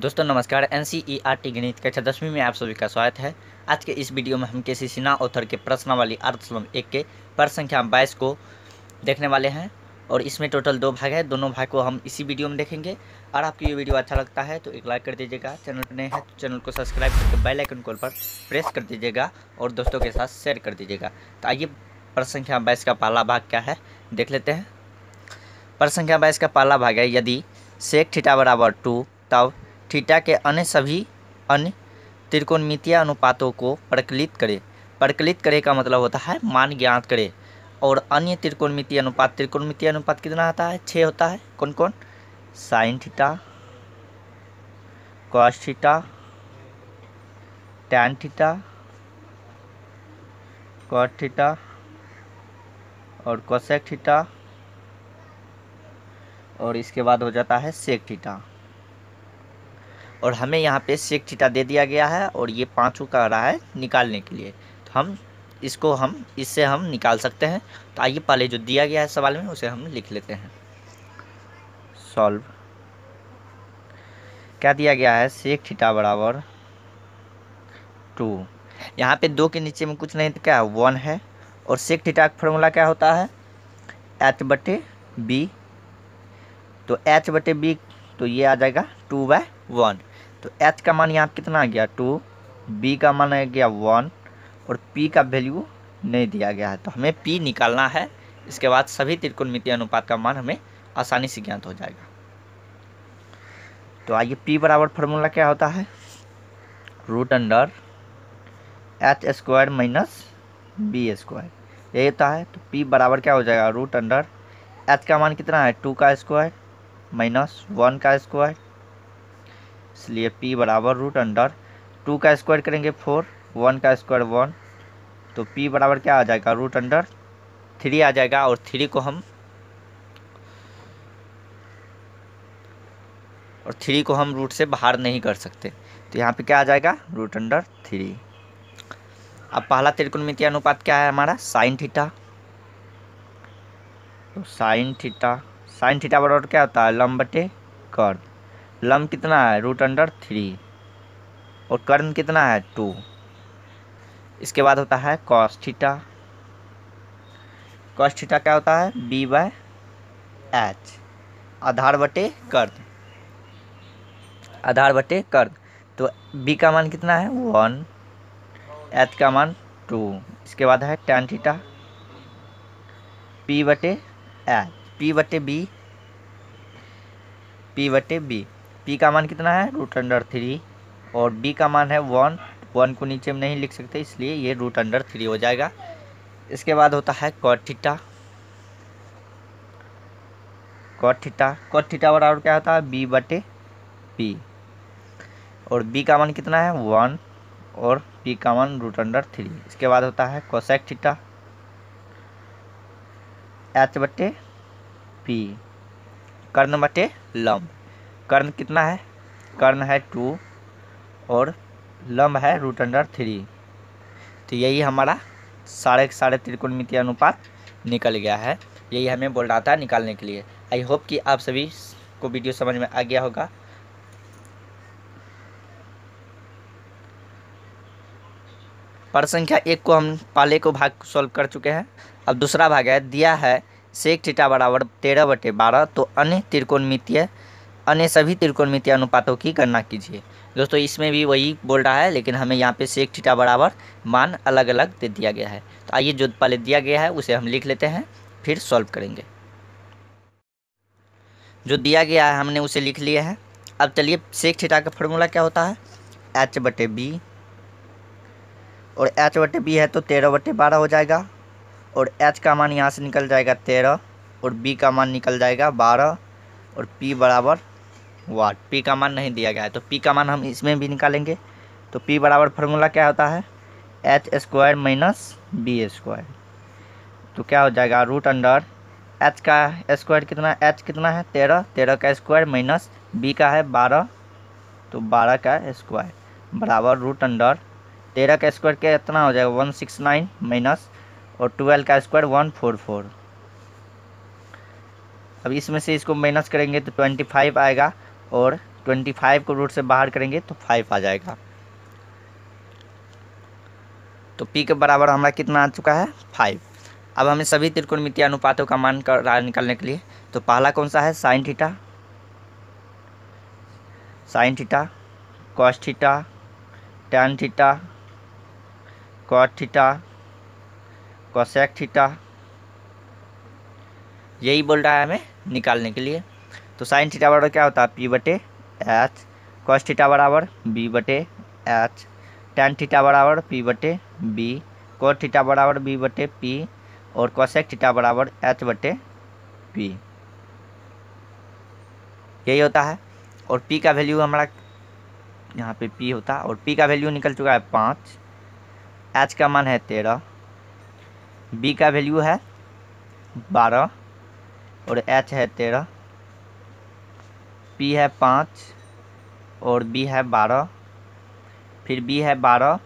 दोस्तों नमस्कार N C E R T गणित कक्षा दसवीं में आप सभी का स्वागत है आज के इस वीडियो में हम के सी सिन्हा ऑथर के प्रश्नावली अर्थलम एक के पर संख्या बाईस को देखने वाले हैं और इसमें टोटल दो भाग है दोनों भाग को हम इसी वीडियो में देखेंगे और आपको ये वीडियो अच्छा लगता है तो एक लाइक कर दीजिएगा चैनल पर नए हैं तो चैनल को सब्सक्राइब करके बेल आइकन कॉल पर प्रेस कर दीजिएगा और दोस्तों के साथ शेयर कर दीजिएगा तो आइए पर संख्या बाईस का पहला भाग क्या है देख लेते हैं पर संख्या बाईस का पहला भाग है यदि सेक थीटा बराबर टू तब थीटा के अन्य सभी अन्य त्रिकोणमितीय अनुपातों को प्रकलित करें प्रकलित करे का मतलब होता है मान ज्ञात करें और अन्य त्रिकोणमितीय अनुपात त्रिकोणमितीय अनुपात कितना आता है छः होता है कौन कौन sine theta cos theta tan theta cot theta और कॉसेक थीटा और इसके बाद हो जाता है सेक थीटा और हमें यहाँ पे सेक थीटा दे दिया गया है और ये पाँचों का रहा है निकालने के लिए तो हम इसको हम इससे हम निकाल सकते हैं तो आइए पहले जो दिया गया है सवाल में उसे हम लिख लेते हैं सॉल्व क्या दिया गया है सेक थीटा बराबर टू यहाँ पे दो के नीचे में कुछ नहीं तो क्या है वन है और सेक थीटा का फॉर्मूला क्या होता है एच बटे बी तो एच बटे बी तो ये आ जाएगा टू बाय वन तो एच का मान यहाँ कितना आ गया टू बी का मान आ गया वन और पी का वैल्यू नहीं दिया गया है तो हमें पी निकालना है इसके बाद सभी त्रिकोणमितीय अनुपात का मान हमें आसानी से ज्ञात हो जाएगा तो आइए पी बराबर फार्मूला क्या होता है root under H square minus B square यही होता है तो पी बराबर क्या हो जाएगा रूट अंडर एच का मान कितना है टू का स्क्वायर माइनस वन का स्क्वायर इसलिए p बराबर रूट अंडर टू का स्क्वायर करेंगे फोर वन का स्क्वायर वन तो p बराबर क्या आ जाएगा रूट अंडर थ्री आ जाएगा और थ्री को हम और थ्री को हम रूट से बाहर नहीं कर सकते तो यहाँ पे क्या आ जाएगा रूट अंडर थ्री अब पहला त्रिकोणमितीय अनुपात क्या है हमारा साइन थीटा तो साइन थीटा साइन थीटा बराबर क्या होता है लम्बटे बटे लम कितना है रूट अंडर थ्री और कर्ण कितना है टू इसके बाद होता है कॉस्टिटा कॉस्टिटा क्या होता है बी बाय एच आधार बटे कर्ण आधार बटे कर्ण तो बी का मान कितना है वन एच का मान टू इसके बाद है टेन थीटा पी बटे एच पी बटे बी पी बटे बी पी का मान कितना है रूट अंडर थ्री और बी का मान है वन वन को नीचे में नहीं लिख सकते इसलिए ये रूट अंडर थ्री हो जाएगा इसके बाद होता है कॉटिटा कॉटिटा कॉटिटा बराबर क्या होता है बी बटे पी और बी का मान कितना है वन और पी का मान रूट अंडर थ्री इसके बाद होता है कोसेक थीटा एच बटे पी कर्ण बटे लम्ब कर्ण कितना है कर्ण है टू और लम्ब है रूट अंडर थ्री तो यही हमारा साढ़े साढ़े त्रिकोणमितीय अनुपात निकल गया है यही हमें बोल रहा था निकालने के लिए आई होप कि आप सभी को वीडियो समझ में आ गया होगा पर संख्या एक को हम पहले को भाग सॉल्व कर चुके हैं अब दूसरा भाग है दिया है सेक टीटा बराबर तेरह बटे बारह तो अन्य त्रिकोण त्रिकोणमितीय अन्य सभी त्रिकोणमिति अनुपातों की गणना कीजिए दोस्तों इसमें भी वही बोल रहा है लेकिन हमें यहाँ पे सेक थीटा बराबर मान अलग अलग दे दिया गया है तो आइए जो पहले दिया गया है उसे हम लिख लेते हैं फिर सॉल्व करेंगे जो दिया गया है हमने उसे लिख लिया है अब चलिए सेक थीटा का फॉर्मूला क्या होता है एच बटे बी और एच बटे बी है तो तेरह बटे बारह हो जाएगा और एच का मान यहाँ से निकल जाएगा तेरह और बी का मान निकल जाएगा बारह और पी बराबर वाट पी का मान नहीं दिया गया है तो पी का मान हम इसमें भी निकालेंगे तो पी बराबर फार्मूला क्या होता है H square minus B square तो क्या हो जाएगा रूट अंडर एच का स्क्वायर कितना एच कितना है तेरह तेरह का स्क्वायर माइनस बी का है बारह तो बारह का स्क्वायर बराबर रूट अंडर तेरह का स्क्वायर क्या इतना हो जाएगा वन सिक्स नाइन माइनस और ट्वेल्व का स्क्वायर वन फोर फोर अब इसमें से इसको माइनस करेंगे तो ट्वेंटी फाइव आएगा और ट्वेंटी फाइव को रूट से बाहर करेंगे तो फाइव आ जाएगा तो पी के बराबर हमारा कितना आ चुका है फाइव अब हमें सभी त्रिकोणमितीय अनुपातों का मान कर निकालने के लिए तो पहला कौन सा है sine theta sine theta cos theta tan theta cot theta cosec theta यही बोल रहा है हमें निकालने के लिए तो साइन थीटा बराबर क्या होता है पी बटे एच कॉस थीटा बराबर बी बटे एच टेन थीटा बराबर पी बटे बी कॉस थीटा बराबर बी बटे पी और कॉसेक थीटा बराबर एच बटे पी यही होता है और पी का वैल्यू हमारा यहाँ पे पी होता है और पी का वैल्यू निकल चुका है पाँच एच का मान है तेरह बी का वैल्यू है बारह और एच है तेरह पी है पाँच और बी है बारह फिर बी है बारह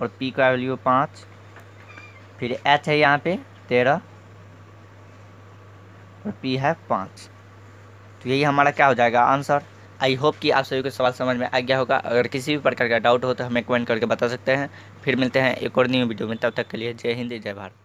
और पी का वैल्यू पाँच फिर एच है यहाँ पे तेरह और पी है पाँच तो यही हमारा क्या हो जाएगा आंसर आई होप कि आप सभी को सवाल समझ में आ गया होगा अगर किसी भी प्रकार का डाउट हो तो हमें कमेंट करके बता सकते हैं फिर मिलते हैं एक और न्यू वीडियो में तब तक के लिए जय हिंद जय भारत